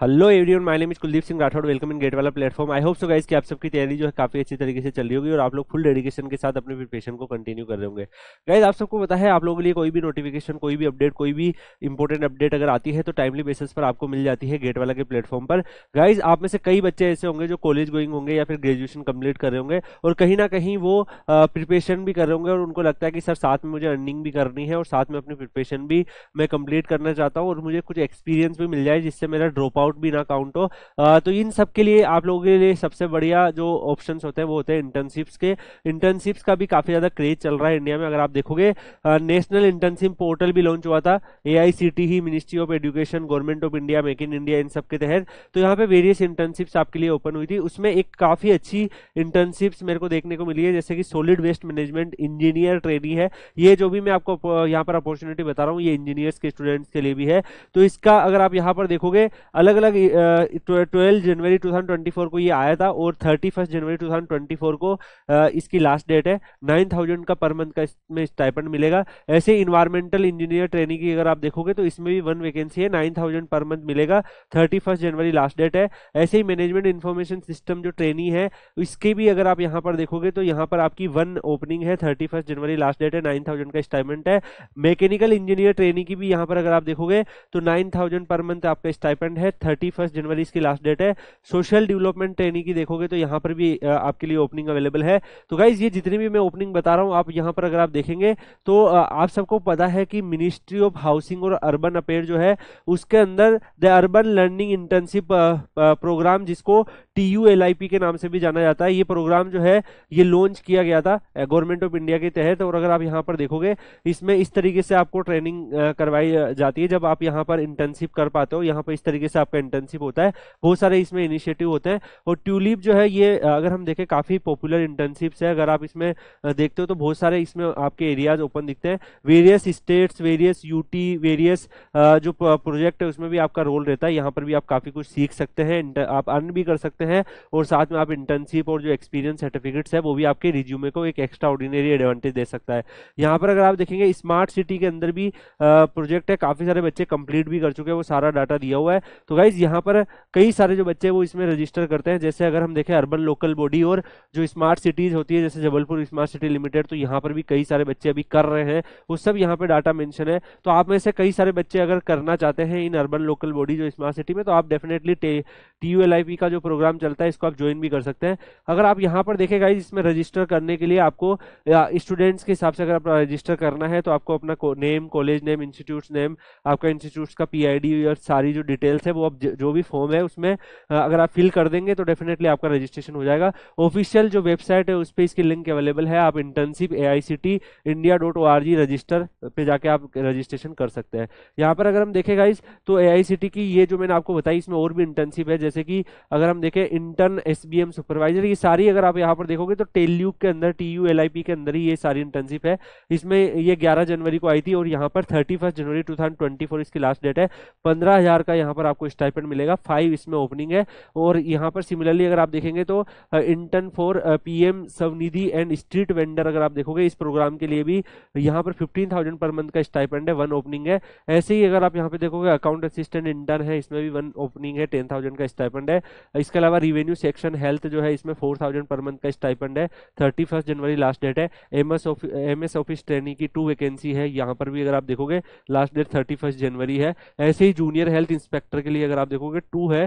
hello everyone my name is Kuldeep Singh Rathore welcome in gate वाला platform I hope so guys कि आप सबकी तैयारी जो है काफी अच्छी तरीके से चल रही होगी और आप लोग फुल डेडिकेशन के साथ अपने प्रिपरेशन को कंटिन्यू कर रहे होंगे गाइस आप सबको पता है आप लोगों के लिए कोई भी नोटिफिकेशन कोई भी अपडेट कोई भी इंपॉर्टेंट अपडेट अगर आती है तो टाइमली बेसिस पर आपको मिल जाती है गेट वाला के प्लेटफॉर्म पर गाइज आप में से कई बच्चे ऐसे होंगे जो कॉलेज गोइंग होंगे या फिर ग्रेजुएशन कंप्लीट कर रहे होंगे और कहीं ना कहीं वो प्रिपेशन भी कर रहे होंगे और उनको लगता है कि सर साथ में मुझे अर्निंग भी करनी है और साथ में अपनी प्रिपेशन भी मैं कंप्लीट करना चाहता हूँ और मुझे कुछ एक्सपीरियंस भी मिल जाए जिससे मेरा ड्रॉप आउट अमाउंट भी ना काउंट हो तो इन सब के लिए आप लोगों के लिए सबसे बढ़िया जो ऑप्शन होते हैं वो होते हैं इंटर्नशिप्स के इंटर्नशिप्स का भी काफ़ी ज़्यादा क्रेज चल रहा है इंडिया में अगर आप देखोगे नेशनल इंटर्नशिप पोर्टल भी लॉन्च हुआ था ए ही ministry of education government of India make in India इन सब के तहत तो यहाँ पे वेरियस इंटर्नशिप्स आपके लिए ओपन हुई थी उसमें एक काफ़ी अच्छी इंटर्नशिप्स मेरे को देखने को मिली है जैसे कि solid waste management engineer training है ये जो भी मैं आपको यहाँ पर अपॉर्चुनिटी बता रहा हूँ ये इंजीनियर्स के स्टूडेंट्स के लिए भी है तो इसका अगर आप यहाँ पर देखोगे अलग अलग अलग ट्वेल्व जनवरी 2024 को ये आया था और थर्टी फर्स्ट जनवरी 2024 को इसकी लास्ट डेट है नाइन थाउजेंड का पर मंथ का इसमें स्टाइपेंड मिलेगा ऐसे इन्वायरमेंटल इंजीनियर ट्रेनिंग की अगर आप देखोगे तो इसमें भी वन वैकेंसी है नाइन थाउजेंड पर मंथ मिलेगा thirty first January last date है ऐसे ही मैनेजमेंट इन्फॉर्मेशन सिस्टम जो ट्रेनिंग है इसके भी अगर आप यहाँ पर देखोगे तो यहाँ पर आपकी वन ओपनिंग है thirty first January last date है नाइन थाउजेंड का स्टाइपेंट है मैकेनिकल इंजीनियर ट्रेनिंग की भी यहाँ पर अगर आप देखोगे तो नाइन थाउजेंड पर मंथ आपका स्टाइपेंड है थर्टी फर्स्ट जनवरी इसकी लास्ट डेट है सोशल डेवलपमेंट ट्रेनिंग की देखोगे तो यहाँ पर भी आपके लिए ओपनिंग अवेलेबल है तो गाइज ये जितनी भी मैं ओपनिंग बता रहा हूँ आप यहाँ पर अगर आप देखेंगे तो आप सबको पता है कि मिनिस्ट्री ऑफ हाउसिंग और अर्बन अफेयर जो है उसके अंदर the urban learning internship program जिसको टी यू एल आई पी के नाम से भी जाना जाता है ये प्रोग्राम जो है ये लॉन्च किया गया था गवर्नमेंट ऑफ इंडिया के तहत और अगर आप यहाँ पर देखोगे इसमें इस तरीके से आपको ट्रेनिंग करवाई जाती है जब आप यहाँ पर इंटर्नशिप कर पाते हो यहाँ पर इस तरीके से आपका इंटर्नशिप होता है बहुत सारे इसमें इनिशिएटिव होते हैं और ट्यूलिप जो है ये अगर हम देखें काफ़ी पॉपुलर इंटर्नशिप्स है अगर आप इसमें देखते हो तो बहुत सारे इसमें आपके एरियाज ओपन दिखते हैं various states various UT various जो प्रोजेक्ट है उसमें भी आपका रोल रहता है यहाँ पर भी आप काफ़ी कुछ सीख सकते हैं आप अर्न भी कर सकते हैं सकते हैं और साथ में आप इंटर्नशिप और जो एक्सपीरियंस सर्टिफिकेट्स है वो भी आपके रिज्यूमे को एक एक्स्ट्रा ऑर्डिनरी एडवांटेज दे सकता है यहाँ पर अगर आप देखेंगे स्मार्ट सिटी के अंदर भी प्रोजेक्ट है काफ़ी सारे बच्चे कंप्लीट भी कर चुके हैं वो सारा डाटा दिया हुआ है तो गाइज यहाँ पर कई सारे जो बच्चे वो इसमें रजिस्टर करते हैं जैसे अगर हम देखें अर्बन लोकल बॉडी और जो स्मार्ट सिटीज़ होती है जैसे जबलपुर स्मार्ट सिटी लिमिटेड तो यहाँ पर भी कई सारे बच्चे अभी कर रहे हैं वो सब यहाँ पर डाटा मैंशन है तो आप में से कई सारे बच्चे अगर करना चाहते हैं इन अर्बन लोकल बॉडी जो स्मार्ट सिटी में तो आप डेफिनेटली टी का जो प्रोग्राम चलता है इसको आप ज्वाइन भी कर सकते हैं अगर आप यहाँ पर देखेगा इसमें रजिस्टर करने के लिए आपको स्टूडेंट्स के हिसाब से अगर आप रजिस्टर करना है तो आपको अपना name college name institute name आपका इंस्टीट्यूट का पी और सारी जो डिटेल्स है वो आप जो भी फॉर्म है उसमें अगर आप फिल कर देंगे तो डेफिनेटली आपका रजिस्ट्रेशन हो जाएगा ऑफिशियल जो वेबसाइट है उस पर इसकी लिंक अवेलेबल है आप internship A India dot O register पे जाके आप रजिस्ट्रेशन कर सकते हैं यहाँ पर अगर हम देखेगा इस तो ए की ये जो मैंने आपको बताई इसमें और भी इंटर्नशिप है जैसे जैसे कि अगर हम देखें इंटर्न एसबीएम सुपरवाइजर ये सारी अगर आप यहाँ पर देखोगे तो टेल्यूक के अंदर टी यू के अंदर ही ये सारी इंटर्नशिप है इसमें ये ग्यारह जनवरी को आई थी और यहाँ पर थर्टी जनवरी टू इसकी लास्ट डेट है पंद्रह का यहाँ पर आपको स्टाइपेंट मिलेगा फाइव इसमें ओपनिंग है और यहाँ पर सिमिलरली अगर आप देखेंगे तो intern for M Svanidhi and street vendor अगर आप देखोगे इस प्रोग्राम के लिए भी यहाँ पर फिफ्टीन थाउजेंड पर मंथ का स्टाइपेंड है वन ओपनिंग है ऐसे ही अगर आप यहाँ पर देखोगे अकाउंट असिस्टेंट इंटर्न है इसमें भी वन ओपनिंग है टेन थाउजेंड का स्टाइप स्टाइपेंड है इसके अलावा रिवेन्यू सेक्शन हेल्थ जो है इसमें फोर थाउजेंड पर मंथ का स्टाइपेंड है thirty first January last date है M S office M S office training की टू वैकेंसी है यहाँ पर भी अगर आप देखोगे last date thirty first January है ऐसे ही जूनियर हेल्थ इंस्पेक्टर के लिए अगर आप देखोगे टू है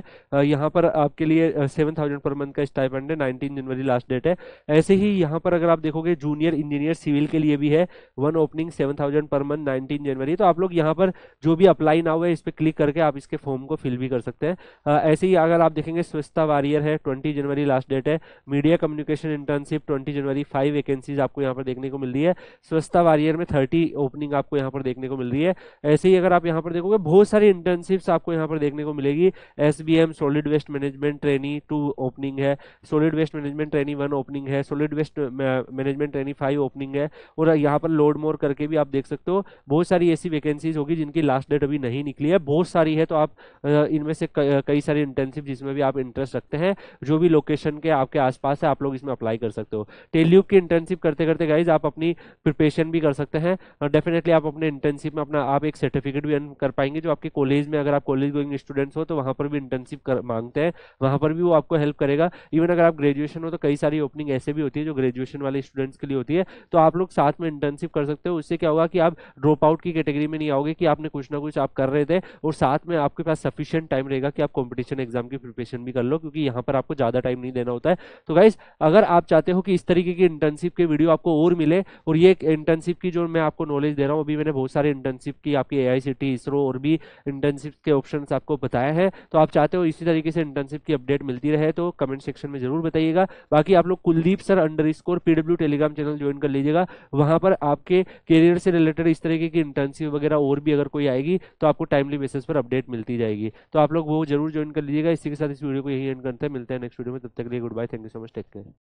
यहाँ पर आपके लिए सेवन थाउजेंड पर मंथ का स्टाइपेंड है नाइनटीन जनवरी लास्ट डेट है ऐसे ही यहाँ पर अगर आप देखोगे जूनियर इंजीनियर सिविल के लिए भी है one opening seven thousand per month nineteen January तो आप लोग यहाँ पर जो भी अप्लाई ना हुआ है इस पर क्लिक करके आप इसके फॉर्म को फिल भी कर सकते हैं ऐसे ही अगर आप देखेंगे स्वच्छता वारियर है ट्वेंटी जनवरी लास्ट डेट है media communication internship twenty January five vacancies आपको यहाँ पर देखने को मिल रही है स्वच्छता वारियर में थर्टी ओपनिंग आपको यहाँ पर देखने को मिल रही है ऐसे ही अगर आप यहाँ पर देखोगे बहुत सारी इंटर्नशिप्स आपको यहाँ पर देखने को मिलेगी S solid waste management training two opening है solid waste management trainee one opening है solid waste management trainee five opening है और यहाँ पर लोड मोर करके भी आप देख सकते हो बहुत सारी ऐसी वैकेंसीज होगी जिनकी लास्ट डेट अभी नहीं निकली है बहुत सारी है तो आप uh, इनमें से uh, कई सारी इंटर्न इंटर्नशिप जिसमें भी आप इंटरेस्ट रखते हैं जो भी लोकेशन के आपके आसपास है आप लोग इसमें अप्लाई कर सकते हो टेल्यूब की इंटर्नशिप करते करते गाइज आप अपनी प्रिपरेशन भी कर सकते हैं और डेफिनेटली आप अपने इंटर्नशिप में अपना आप एक सर्टिफिकेट भी अर्न कर पाएंगे जो आपके कॉलेज में अगर आप कॉलेज गोइंग स्टूडेंट्स हो तो वहाँ पर भी इंटर्नशिप मांगते हैं वहाँ पर भी वो आपको हेल्प करेगा इवन अगर आप ग्रेजुएशन हो तो कई सारी ओपनिंग ऐसे भी होती है जो ग्रेजुएशन वाले स्टूडेंट्स के लिए होती है तो आप लोग साथ में इंटर्नशिप कर सकते हो उससे क्या होगा कि आप ड्रॉप आउट की कैटेगरी में नहीं आओगे कि आपने कुछ ना कुछ आप कर रहे थे और साथ में आपके पास सफिशियंट टाइम रहेगा कि आप कॉम्पिटिशन एग्जाम एग्जाम की प्रिपरेशन भी कर लो क्योंकि यहाँ पर आपको ज़्यादा टाइम नहीं देना होता है तो गाइज अगर आप चाहते हो कि इस तरीके की इंटर्नशिप के वीडियो आपको और मिले और ये इंटर्नशिप की जो मैं आपको नॉलेज दे रहा हूँ अभी मैंने बहुत सारे इंटर्नशिप की आपकी ए इसरो और भी इंटर्नशिप के ऑप्शन आपको बताया है तो आप चाहते हो इसी तरीके से इंटर्नशिप की अपडेट मिलती रहे तो कमेंट सेक्शन में जरूर बताइएगा बाकी आप लोग Kuldeep sir underscore PW telegram channel join कर लीजिएगा वहाँ पर आपके करियर से रिलेटेड इस तरीके की इंटर्नशिप वगैरह और भी अगर कोई आएगी तो आपको टाइमली बेसिस पर अपडेट मिलती जाएगी तो आप लोग वो जरूर ज्वाइन कर लीजिएगा रहिएगा इसी के साथ इस वीडियो को यही एंड करते हैं मिलते हैं नेक्स्ट वीडियो में तब तक के लिए goodbye thank you so much take care